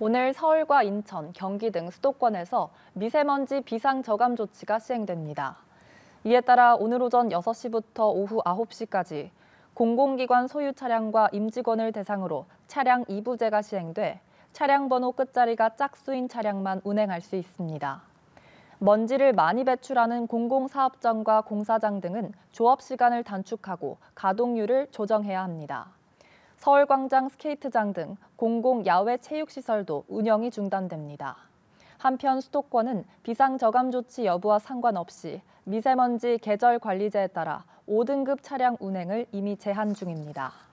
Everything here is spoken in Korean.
오늘 서울과 인천, 경기 등 수도권에서 미세먼지 비상 저감 조치가 시행됩니다. 이에 따라 오늘 오전 6시부터 오후 9시까지 공공기관 소유 차량과 임직원을 대상으로 차량 2부제가 시행돼 차량 번호 끝자리가 짝수인 차량만 운행할 수 있습니다. 먼지를 많이 배출하는 공공사업장과 공사장 등은 조업 시간을 단축하고 가동률을 조정해야 합니다. 서울광장 스케이트장 등 공공 야외 체육시설도 운영이 중단됩니다. 한편 수도권은 비상저감 조치 여부와 상관없이 미세먼지 계절 관리제에 따라 5등급 차량 운행을 이미 제한 중입니다.